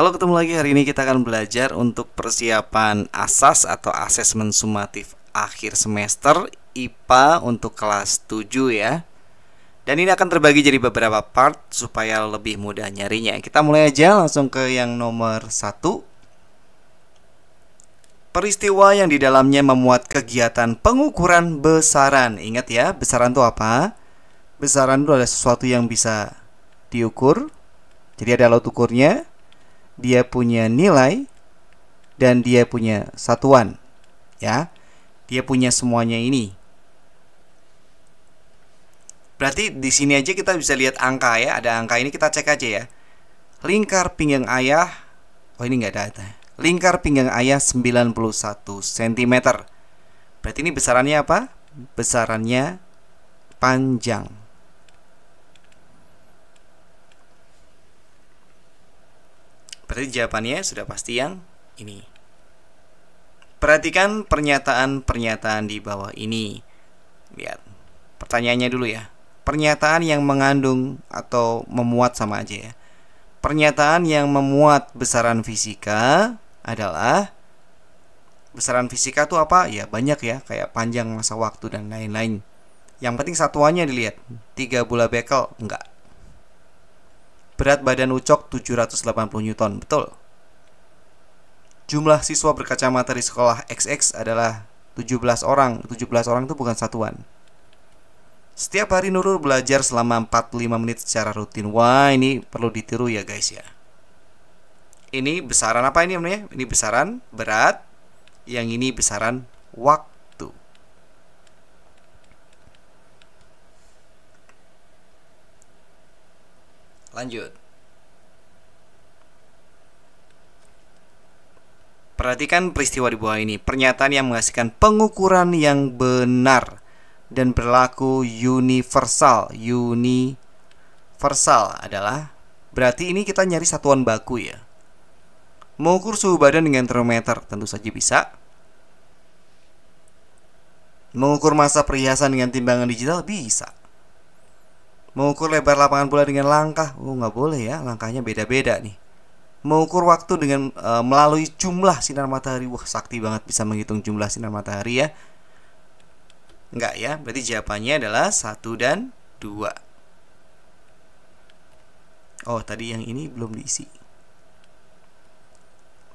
Halo ketemu lagi hari ini kita akan belajar untuk persiapan asas atau asesmen sumatif akhir semester IPA untuk kelas 7 ya Dan ini akan terbagi jadi beberapa part supaya lebih mudah nyarinya Kita mulai aja langsung ke yang nomor 1 peristiwa yang di dalamnya memuat kegiatan pengukuran besaran. Ingat ya, besaran itu apa? Besaran itu adalah sesuatu yang bisa diukur. Jadi ada alat ukurnya dia punya nilai dan dia punya satuan ya dia punya semuanya ini berarti di sini aja kita bisa lihat angka ya ada angka ini kita cek aja ya lingkar pinggang ayah oh ini nggak ada lingkar pinggang ayah 91 cm berarti ini besarannya apa besarannya panjang Berarti jawabannya sudah pasti yang ini. Perhatikan pernyataan-pernyataan di bawah ini. Lihat. Pertanyaannya dulu ya. Pernyataan yang mengandung atau memuat sama aja ya. Pernyataan yang memuat besaran fisika adalah besaran fisika itu apa? Ya banyak ya, kayak panjang masa waktu dan lain-lain. Yang penting satuannya dilihat. tiga bola bekel enggak. Berat badan Ucok 780 Newton, betul. Jumlah siswa berkacamata di sekolah XX adalah 17 orang. 17 orang itu bukan satuan. Setiap hari Nurul belajar selama 45 menit secara rutin. Wah, ini perlu ditiru ya guys ya. Ini besaran apa ini namanya? Ini besaran berat, yang ini besaran waktu Lanjut. Perhatikan peristiwa di bawah ini, pernyataan yang menghasilkan pengukuran yang benar dan berlaku universal. Universal adalah berarti ini kita nyari satuan baku ya. Mengukur suhu badan dengan termometer tentu saja bisa. Mengukur masa perhiasan dengan timbangan digital bisa. Mengukur lebar lapangan bola dengan langkah, oh nggak boleh ya, langkahnya beda-beda nih. Mengukur waktu dengan e, melalui jumlah sinar matahari, wah sakti banget bisa menghitung jumlah sinar matahari ya. Enggak ya, berarti jawabannya adalah satu dan dua. Oh, tadi yang ini belum diisi.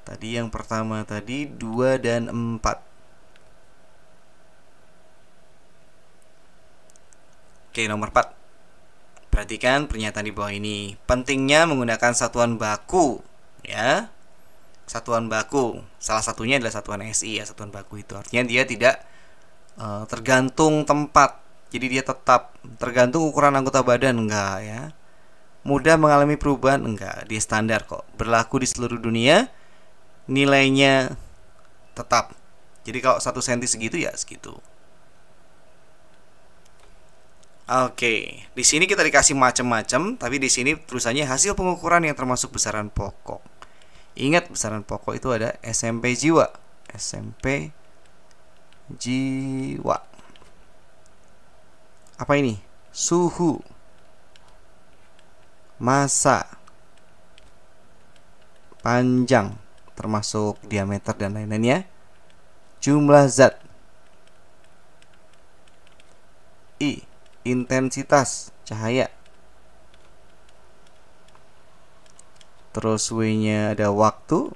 Tadi yang pertama tadi 2 dan 4. Oke, nomor 4. Perhatikan pernyataan di bawah ini. Pentingnya menggunakan satuan baku, ya. Satuan baku. Salah satunya adalah satuan SI ya, satuan baku itu. Artinya dia tidak uh, tergantung tempat. Jadi dia tetap tergantung ukuran anggota badan enggak ya. Mudah mengalami perubahan enggak, dia standar kok. Berlaku di seluruh dunia. Nilainya tetap. Jadi kalau satu senti segitu ya segitu. Oke, di sini kita dikasih macam-macam, tapi di sini tulisannya hasil pengukuran yang termasuk besaran pokok. Ingat besaran pokok itu ada SMP jiwa, SMP jiwa. Apa ini? Suhu, masa, panjang, termasuk diameter dan lain-lainnya, jumlah zat, i intensitas cahaya. Terus W-nya ada waktu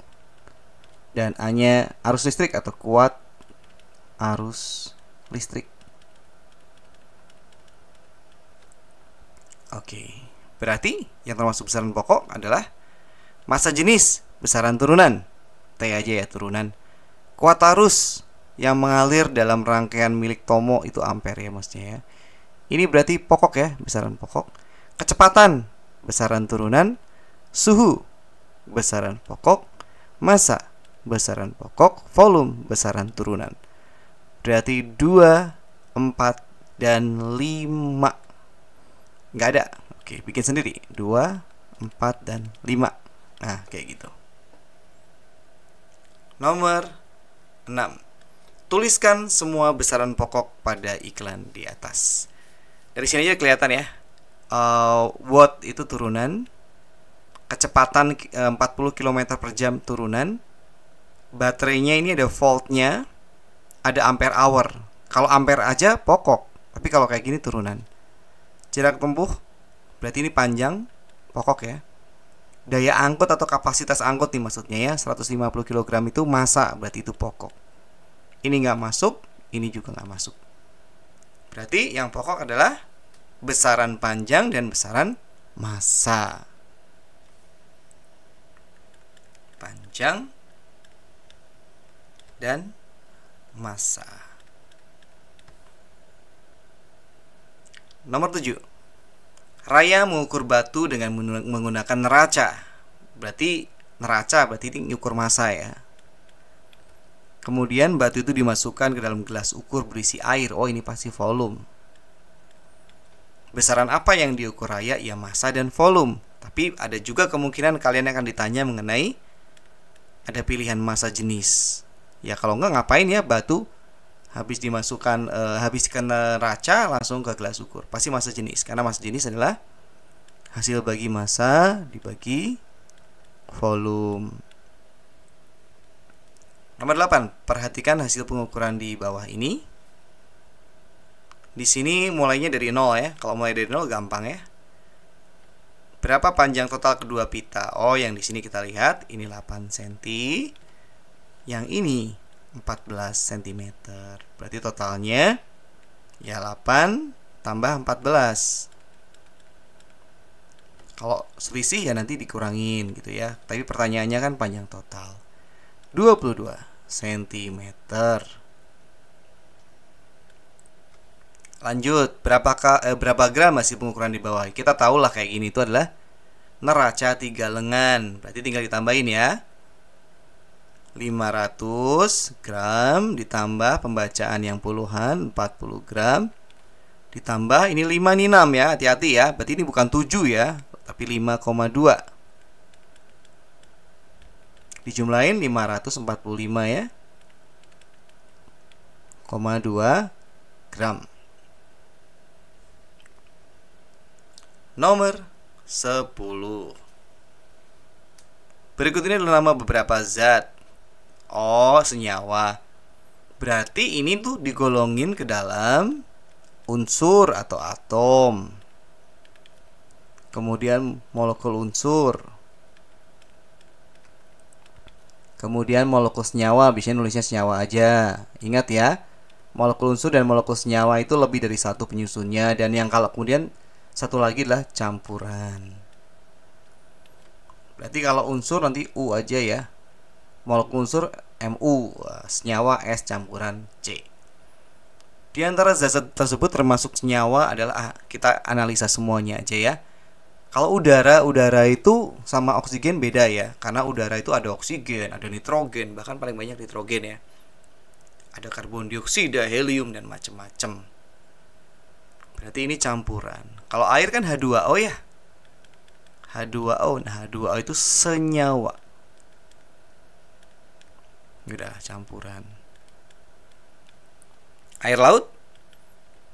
dan A-nya arus listrik atau kuat arus listrik. Oke, berarti yang termasuk besaran pokok adalah masa jenis besaran turunan. T aja ya turunan. Kuat arus yang mengalir dalam rangkaian milik Tomo itu ampere ya maksudnya ya. Ini berarti pokok ya, besaran pokok. Kecepatan, besaran turunan. Suhu, besaran pokok. Masa, besaran pokok. Volume, besaran turunan. Berarti 2, 4, dan 5. Nggak ada. Oke, bikin sendiri. 2, 4, dan 5. Nah, kayak gitu. Nomor 6. Tuliskan semua besaran pokok pada iklan di atas. Dari sini aja kelihatan ya. Uh, watt itu turunan, kecepatan 40 eh, km per jam turunan, baterainya ini ada voltnya, ada ampere hour. Kalau ampere aja pokok, tapi kalau kayak gini turunan. Jarak tempuh berarti ini panjang, pokok ya. Daya angkut atau kapasitas angkut nih maksudnya ya 150 kg itu masa berarti itu pokok. Ini nggak masuk, ini juga nggak masuk. Berarti yang pokok adalah besaran panjang dan besaran masa. Panjang dan masa. Nomor tujuh, Raya mengukur batu dengan menggunakan neraca. Berarti neraca berarti ini ukur masa ya. Kemudian batu itu dimasukkan ke dalam gelas ukur berisi air. Oh, ini pasti volume. Besaran apa yang diukur raya? Ya masa dan volume. Tapi ada juga kemungkinan kalian akan ditanya mengenai ada pilihan masa jenis. Ya kalau enggak ngapain ya batu habis dimasukkan e, habis kena raca langsung ke gelas ukur. Pasti masa jenis karena masa jenis adalah hasil bagi masa dibagi volume. Nomor 8, perhatikan hasil pengukuran di bawah ini. Di sini mulainya dari nol ya. Kalau mulai dari nol gampang ya. Berapa panjang total kedua pita? Oh, yang di sini kita lihat ini 8 cm. Yang ini 14 cm. Berarti totalnya ya 8 tambah 14 kalau selisih ya nanti dikurangin gitu ya tapi pertanyaannya kan panjang total 22 cm Lanjut, berapa eh, berapa gram masih pengukuran di bawah? Kita tahulah kayak gini itu adalah neraca tiga lengan. Berarti tinggal ditambahin ya. 500 gram ditambah pembacaan yang puluhan 40 gram ditambah ini 5 nih 6 ya hati-hati ya berarti ini bukan 7 ya tapi 5,2 dijumlahin 545 ya 0,2 gram nomor 10 Berikut ini adalah nama beberapa zat Oh, senyawa Berarti ini tuh digolongin ke dalam unsur atau atom Kemudian molekul unsur Kemudian molekul senyawa, biasanya nulisnya senyawa aja Ingat ya, molekul unsur dan molekul senyawa itu lebih dari satu penyusunnya Dan yang kalau kemudian satu lagi adalah campuran berarti kalau unsur nanti U aja ya molekul unsur MU senyawa S campuran C di antara zat tersebut termasuk senyawa adalah ah Kita analisa semuanya aja ya. Kalau udara, udara itu sama oksigen beda ya. Karena udara itu ada oksigen, ada nitrogen, bahkan paling banyak nitrogen ya. Ada karbon dioksida, helium dan macam-macam. Berarti ini campuran. Kalau air kan H2O ya. H2O. Nah, H2O itu senyawa. Udah, campuran. Air laut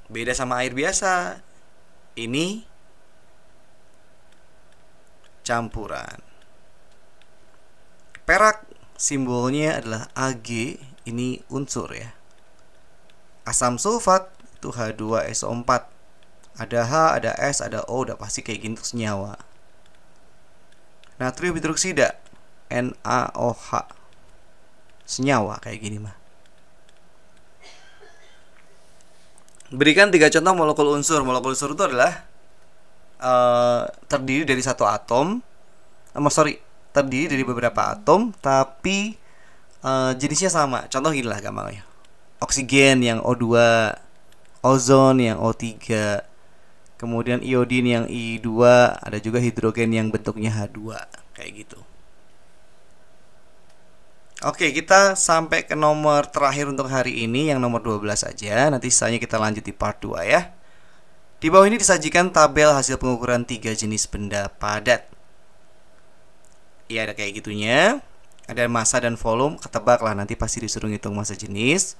beda sama air biasa. Ini campuran. Perak simbolnya adalah Ag, ini unsur ya. Asam sulfat itu H2SO4 ada H, ada S, ada O, udah pasti kayak gini gitu terus nyawa. Natrium hidroksida NaOH senyawa kayak gini mah. Berikan tiga contoh molekul unsur. Molekul unsur itu adalah uh, terdiri dari satu atom. Oh, sorry, terdiri dari beberapa atom tapi uh, jenisnya sama. Contoh gini lah gampangnya. Oksigen yang O2, ozon yang O3, kemudian iodin yang I2, ada juga hidrogen yang bentuknya H2, kayak gitu. Oke, kita sampai ke nomor terakhir untuk hari ini yang nomor 12 aja. Nanti sisanya kita lanjut di part 2 ya. Di bawah ini disajikan tabel hasil pengukuran tiga jenis benda padat. Iya ada kayak gitunya. Ada massa dan volume, Ketebaklah nanti pasti disuruh ngitung massa jenis.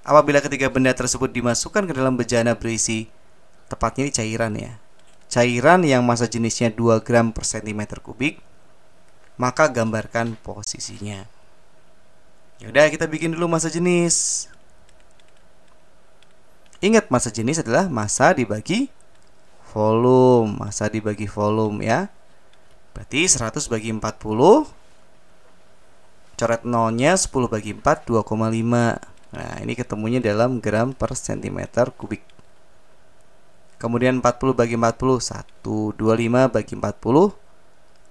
Apabila ketiga benda tersebut dimasukkan ke dalam bejana berisi tepatnya di cairan ya. Cairan yang massa jenisnya 2 gram per cm kubik, maka gambarkan posisinya. Yaudah kita bikin dulu massa jenis. Ingat massa jenis adalah massa dibagi volume, massa dibagi volume ya. Berarti 100 bagi 40 coret nolnya 10 bagi 4 2,5 Nah ini ketemunya dalam gram per cm kubik Kemudian 40 bagi 40 1 25 bagi 40 e,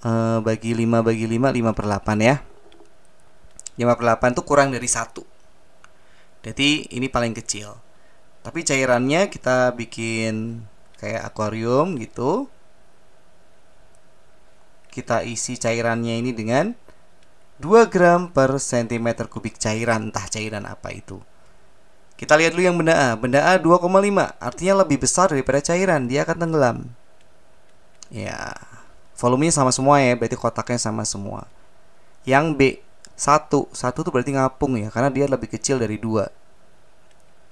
eh, Bagi 5 bagi 5 5 per 8 ya 5 per 8 itu kurang dari 1 Jadi ini paling kecil Tapi cairannya kita bikin kayak akuarium gitu Kita isi cairannya ini dengan 2 gram per cm kubik cairan Entah cairan apa itu kita lihat dulu yang benda A. Benda A 2,5, artinya lebih besar daripada cairan, dia akan tenggelam. Ya, volumenya sama semua ya, berarti kotaknya sama semua. Yang B, 1. 1 itu berarti ngapung ya, karena dia lebih kecil dari 2.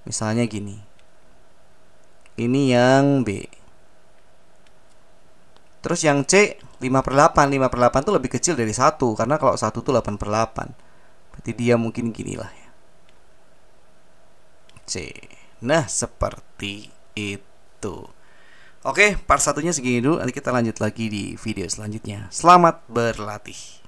Misalnya gini. Ini yang B. Terus yang C, 5 per 8. 5 per 8 itu lebih kecil dari 1, karena kalau 1 itu 8 per 8. Berarti dia mungkin ginilah ya. C. Nah, seperti itu. Oke, part satunya segini dulu. Nanti kita lanjut lagi di video selanjutnya. Selamat berlatih.